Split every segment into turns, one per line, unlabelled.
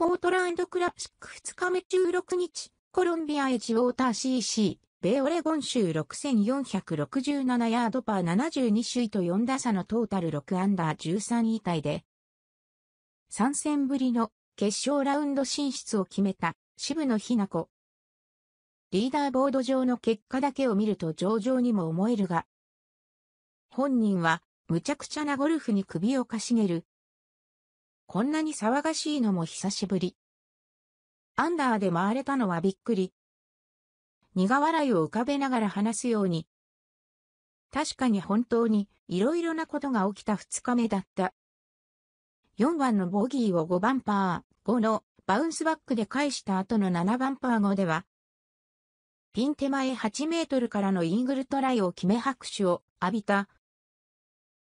ポートランドクラシック2日目16日、コロンビアエッジウォーター CC、ベオレゴン州6467ヤードパー72首位と4打差のトータル6アンダー13位タイで、3戦ぶりの決勝ラウンド進出を決めた渋野日向子。リーダーボード上の結果だけを見ると上々にも思えるが、本人はむちゃくちゃなゴルフに首をかしげるこんなに騒がしいのも久しぶり。アンダーで回れたのはびっくり。苦笑いを浮かべながら話すように。確かに本当にいろいろなことが起きた2日目だった。4番のボギーを5番パー5のバウンスバックで返した後の7番パー5では、ピン手前8メートルからのイーグルトライを決め拍手を浴びた。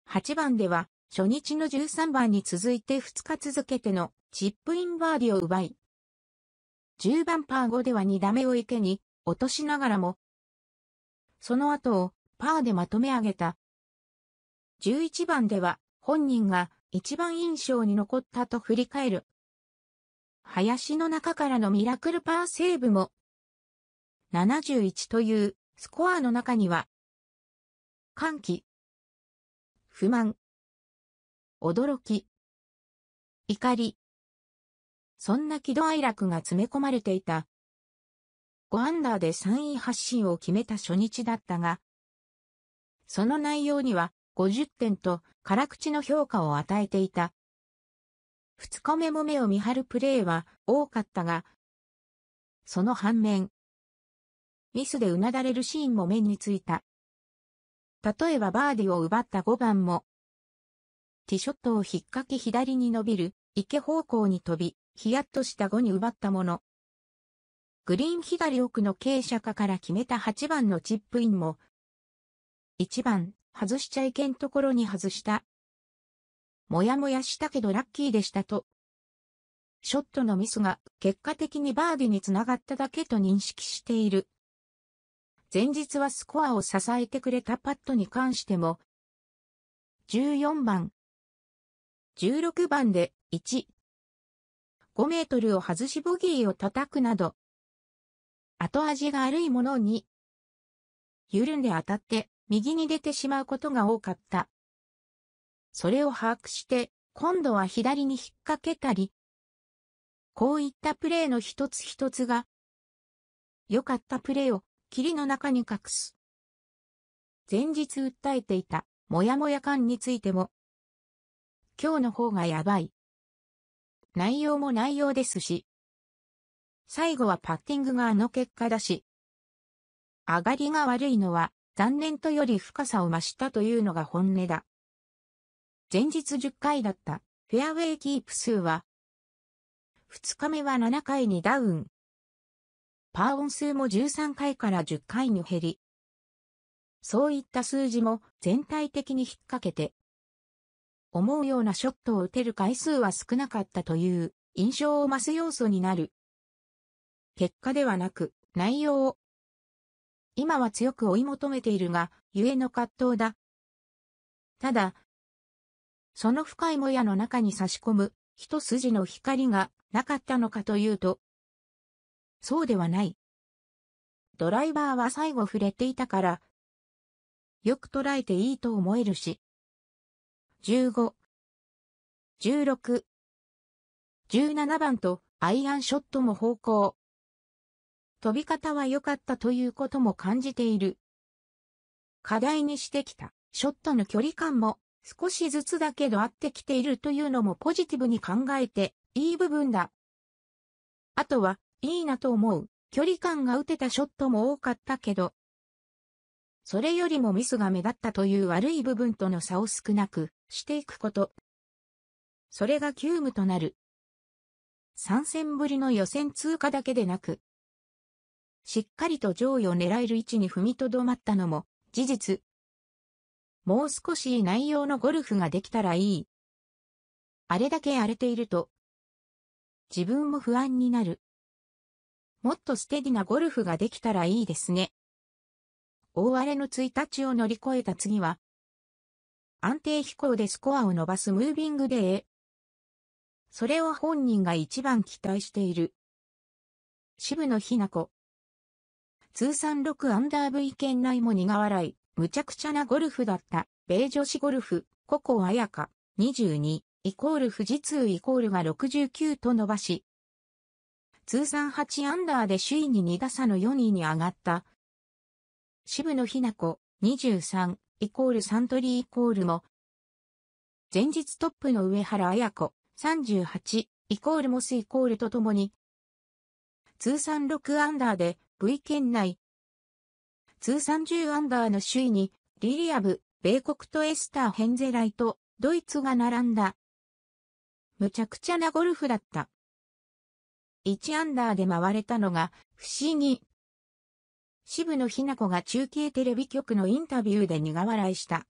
8番では初日の13番に続いて2日続けてのチップインバーディを奪い、10番パー5では2打目を池に落としながらも、その後をパーでまとめ上げた。11番では本人が一番印象に残ったと振り返る。林の中からのミラクルパーセーブも、71というスコアの中には、歓喜、不満、驚き、怒り。そんな喜怒哀楽が詰め込まれていた。5アンダーで3位発進を決めた初日だったが、その内容には50点と辛口の評価を与えていた。2日目も目を見張るプレーは多かったが、その反面、ミスでうなだれるシーンも目についた。例えばバーディを奪った5番も、ティショットを引っ掛け左に伸びる、池方向に飛び、ヒヤッとした後に奪ったもの。グリーン左奥の傾斜下から決めた8番のチップインも、1番、外しちゃいけんところに外した。もやもやしたけどラッキーでしたと。ショットのミスが結果的にバーディにつながっただけと認識している。前日はスコアを支えてくれたパットに関しても、14番、16番で1、5メートルを外しボギーを叩くなど、後味が悪いものに、緩んで当たって右に出てしまうことが多かった。それを把握して、今度は左に引っ掛けたり、こういったプレーの一つ一つが、良かったプレーを霧の中に隠す。前日訴えていたもやもや感についても今日の方がやばい。内容も内容ですし。最後はパッティングがあの結果だし。上がりが悪いのは残念とより深さを増したというのが本音だ。前日10回だったフェアウェイキープ数は、2日目は7回にダウン。パーオン数も13回から10回に減り、そういった数字も全体的に引っ掛けて思うようなショットを打てる回数は少なかったという印象を増す要素になる。結果ではなく内容を。今は強く追い求めているが、ゆえの葛藤だ。ただ、その深いもやの中に差し込む一筋の光がなかったのかというと、そうではない。ドライバーは最後触れていたから、よく捉えていいと思えるし、15、16、17番とアイアンショットも方向。飛び方は良かったということも感じている。課題にしてきたショットの距離感も少しずつだけど合ってきているというのもポジティブに考えていい部分だ。あとはいいなと思う距離感が打てたショットも多かったけどそれよりもミスが目立ったという悪い部分との差を少なくしていくこと。それが急務となる。3戦ぶりの予選通過だけでなく、しっかりと上位を狙える位置に踏みとどまったのも事実。もう少し内容のゴルフができたらいい。あれだけ荒れていると、自分も不安になる。もっとステディなゴルフができたらいいですね。大荒れの1日を乗り越えた次は、安定飛行でスコアを伸ばすムービングデー。それを本人が一番期待している。渋野日向子。通算6アンダー V 圏内も苦笑い、むちゃくちゃなゴルフだった、米女子ゴルフ、ココアヤカ、22、イコール富士通イコールが69と伸ばし、通算8アンダーで首位に2打差の4位に上がった、渋野ひな子、23、イコールサントリーイコールも、前日トップの上原綾子、38、イコールモスイコールとともに、通算6アンダーで V 圏内、通算10アンダーの首位に、リリアブ、米国とエスター・ヘンゼライと、ドイツが並んだ。むちゃくちゃなゴルフだった。1アンダーで回れたのが、不思議、渋野日向子が中継テレビ局のインタビューで苦笑いした。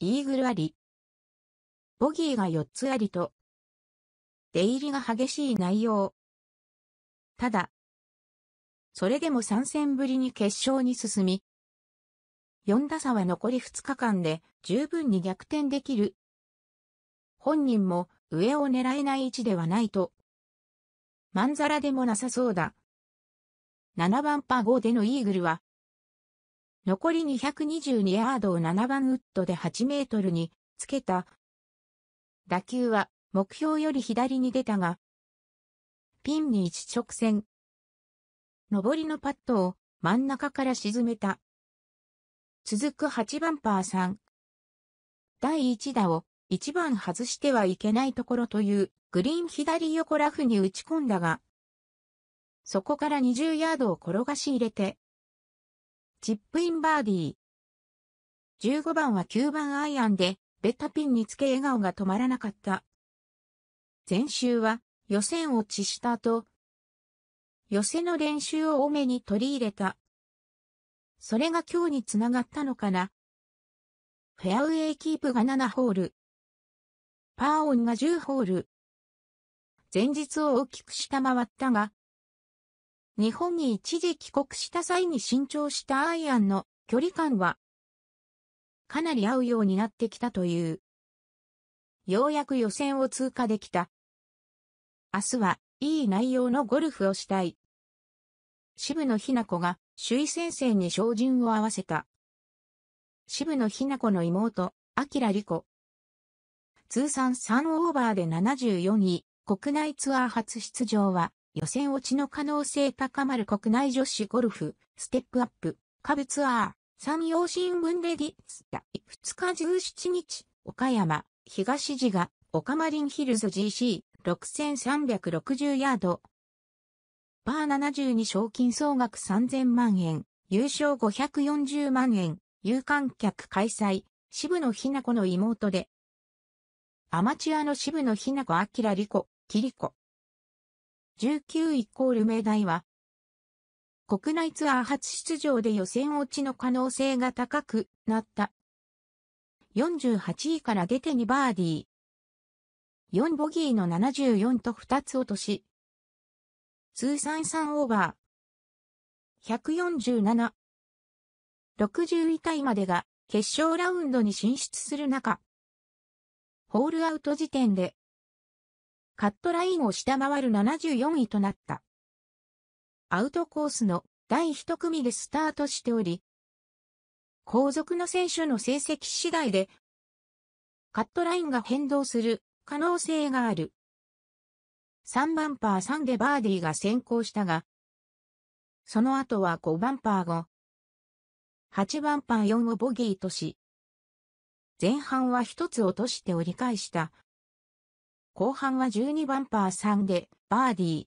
イーグルあり。ボギーが4つありと。出入りが激しい内容。ただ、それでも3戦ぶりに決勝に進み、4打差は残り2日間で十分に逆転できる。本人も上を狙えない位置ではないと。まんざらでもなさそうだ。7番パー5でのイーグルは、残り222ヤードを7番ウッドで8メートルにつけた。打球は目標より左に出たが、ピンに一直線。上りのパットを真ん中から沈めた。続く8番パー3。第1打を1番外してはいけないところというグリーン左横ラフに打ち込んだが、そこから20ヤードを転がし入れて、チップインバーディー。15番は9番アイアンで、ベタピンにつけ笑顔が止まらなかった。前週は予選落ちした後、寄せの練習を多めに取り入れた。それが今日につながったのかな。フェアウェイキープが7ホール。パーオンが10ホール。前日を大きく下回ったが、日本に一時帰国した際に新調したアイアンの距離感は、かなり合うようになってきたという。ようやく予選を通過できた。明日はいい内容のゴルフをしたい。渋野日向子が首位先生に照準を合わせた。渋野日向子の妹、明リ子。通算3オーバーで74位、国内ツアー初出場は予選落ちの可能性高まる国内女子ゴルフ、ステップアップ、下部ツアー、山陽新聞レディスタ、2日17日、岡山、東寺が、岡マリンヒルズ GC6360 ヤード。バー72賞金総額3000万円、優勝540万円、有観客開催、渋野日向子の妹で。アマチュアの渋野日向子明理子、キリコ、19イコール命題は、国内ツアー初出場で予選落ちの可能性が高くなった。48位から出て2バーディー。4ボギーの74と2つ落とし。通算3オーバー。147。60位タイまでが決勝ラウンドに進出する中、ホールアウト時点でカットラインを下回る74位となった。アウトコースの第1組でスタートしており、後続の選手の成績次第で、カットラインが変動する可能性がある。3番パー3でバーディーが先行したが、その後は5番パー5、8番パー4をボギーとし、前半は1つ落として折り返した。後半は12バンパー3でバーディ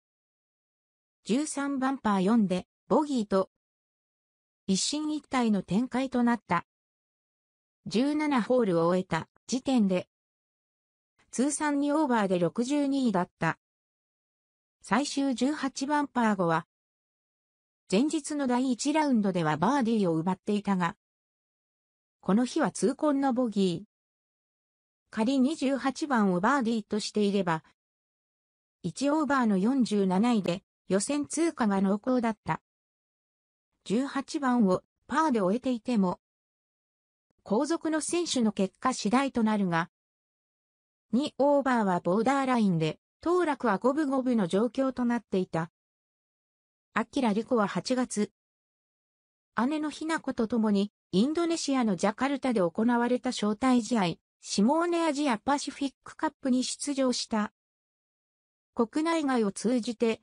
ー。13バンパー4でボギーと一進一退の展開となった。17ホールを終えた時点で通算にオーバーで62位だった。最終18番パー5は前日の第1ラウンドではバーディーを奪っていたが、この日は痛恨のボギー、仮28番をバーディーとしていれば、1オーバーの47位で予選通過が濃厚だった。18番をパーで終えていても、後続の選手の結果次第となるが、2オーバーはボーダーラインで、当落は五分五分の状況となっていた。アキラリコは8月、姉のひなコと共に、インドネシアのジャカルタで行われた招待試合、シモーネアジアパシフィックカップに出場した。国内外を通じて、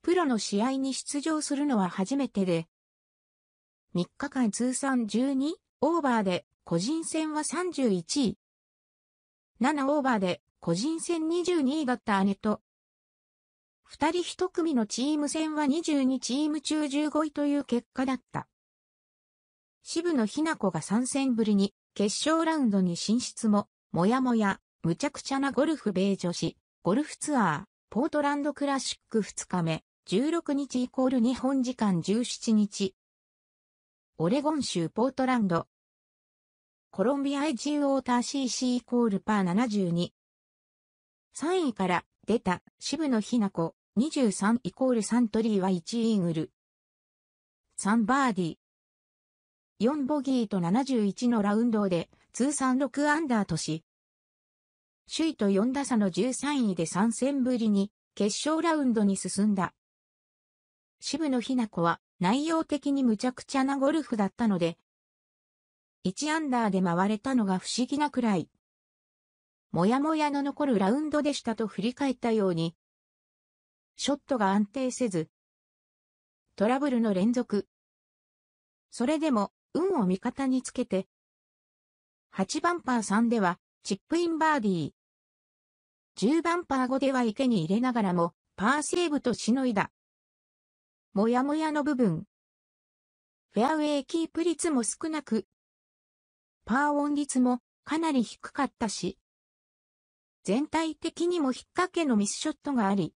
プロの試合に出場するのは初めてで、3日間通算12オーバーで個人戦は31位。7オーバーで個人戦22位だった姉と、二人一組のチーム戦は22チーム中15位という結果だった。渋野日向子が3戦ぶりに決勝ラウンドに進出も、もやもや、むちゃくちゃなゴルフ米女子、ゴルフツアー、ポートランドクラシック2日目、16日イコール日本時間17日。オレゴン州ポートランド。コロンビアエジウォーター CC イコールパー72。3位から出た渋野日向子23イコールサントリーは1イーグル。3バーディー。4ボギーと71のラウンドで通算6アンダーとし、首位と4打差の13位で3戦ぶりに決勝ラウンドに進んだ。渋野日向子は内容的に無茶苦茶なゴルフだったので、1アンダーで回れたのが不思議なくらい。もやもやの残るラウンドでしたと振り返ったように、ショットが安定せず、トラブルの連続。それでも運を味方につけて、8番パー3では、チップインバーディー。10番パー5では池に入れながらも、パーセーブとしのいだ。もやもやの部分。フェアウェイキープ率も少なく、パーオン率もかなり低かったし、全体的にも引っ掛けのミスショットがあり、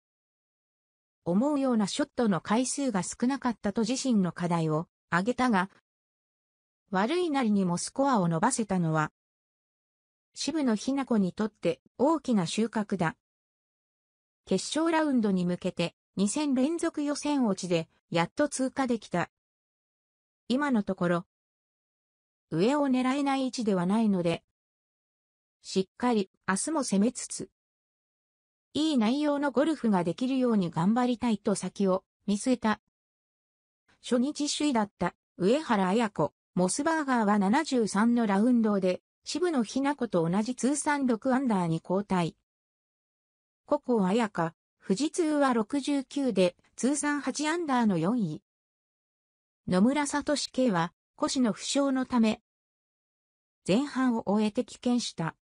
思うようなショットの回数が少なかったと自身の課題を挙げたが、悪いなりにもスコアを伸ばせたのは、渋野日向子にとって大きな収穫だ。決勝ラウンドに向けて2戦連続予選落ちでやっと通過できた。今のところ、上を狙えない位置ではないので、しっかり明日も攻めつつ、いい内容のゴルフができるように頑張りたいと先を見据えた。初日首位だった上原彩子。モスバーガーは73のラウンドで、渋野日向子と同じ通算6アンダーに交代。ココアヤカ、富士通は69で、通算8アンダーの4位。野村聡圭は、腰の負傷のため、前半を終えて棄権した。